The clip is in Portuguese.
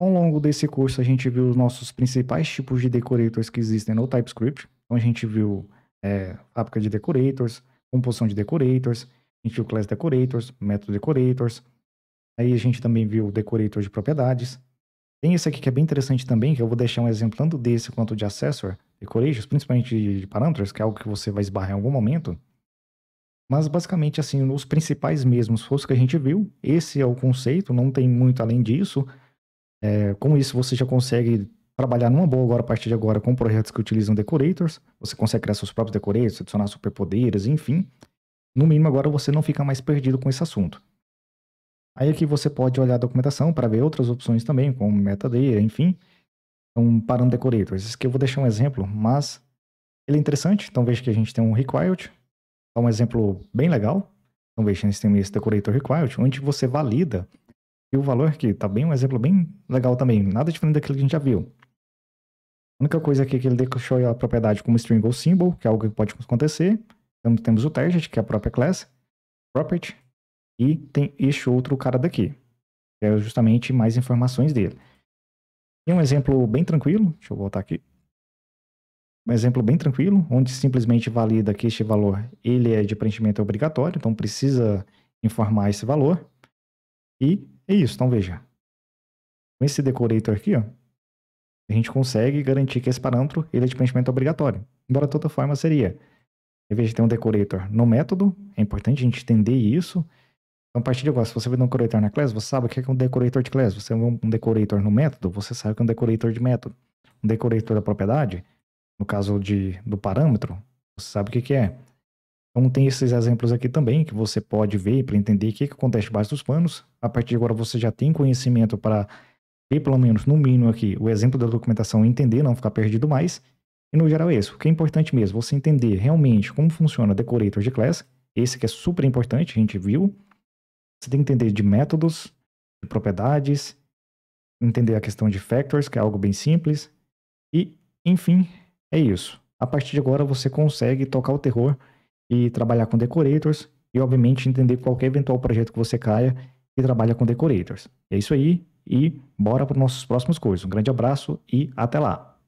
Ao longo desse curso, a gente viu os nossos principais tipos de decorators que existem no TypeScript. Então, a gente viu é, fábrica de decorators, composição de decorators, a gente viu class decorators, método decorators. Aí a gente também viu decorator de propriedades. Tem esse aqui que é bem interessante também, que eu vou deixar um exemplo tanto desse quanto de accessor, decorators, principalmente de parâmetros, que é algo que você vai esbarrar em algum momento. Mas basicamente assim, os principais mesmos foram que a gente viu. Esse é o conceito, não tem muito além disso. É, com isso, você já consegue trabalhar numa boa agora, a partir de agora, com projetos que utilizam decorators. Você consegue criar seus próprios decorators, adicionar superpoderes, enfim. No mínimo, agora você não fica mais perdido com esse assunto. Aí aqui você pode olhar a documentação para ver outras opções também, como metadata, enfim. Então, parando decorators. Isso aqui eu vou deixar um exemplo, mas ele é interessante. Então, veja que a gente tem um required, é um exemplo bem legal. Então, veja, a gente tem esse decorator required, onde você valida e o valor aqui tá bem um exemplo bem legal também, nada diferente daquilo que a gente já viu. A única coisa aqui é que ele deixou a propriedade como string ou symbol, que é algo que pode acontecer. Então temos o target, que é a própria classe, property, e tem este outro cara daqui, que é justamente mais informações dele. Tem um exemplo bem tranquilo, deixa eu voltar aqui. Um exemplo bem tranquilo, onde simplesmente valida que este valor ele é de preenchimento obrigatório, então precisa informar esse valor. E é isso, então veja. Com esse decorator aqui, ó, a gente consegue garantir que esse parâmetro ele é de preenchimento obrigatório. Embora de toda forma seria. Em vez de ter um decorator no método, é importante a gente entender isso. Então, a partir de agora, se você vê um decorator na classe, você sabe o que é, é um decorator de classe. Você vê um decorator no método, você sabe o que é um decorator de método. Um decorator da propriedade, no caso de, do parâmetro, você sabe o que, que é. Então tem esses exemplos aqui também que você pode ver para entender o que, que acontece debaixo dos panos. A partir de agora você já tem conhecimento para ver pelo menos no mínimo aqui o exemplo da documentação e entender, não ficar perdido mais. E no geral é isso. O que é importante mesmo, você entender realmente como funciona Decorator de Class. Esse que é super importante, a gente viu. Você tem que entender de métodos, de propriedades, entender a questão de factors, que é algo bem simples. E, enfim, é isso. A partir de agora você consegue tocar o terror e trabalhar com decorators e, obviamente, entender qualquer eventual projeto que você caia e trabalha com decorators. É isso aí e bora para os nossos próximos cursos. Um grande abraço e até lá!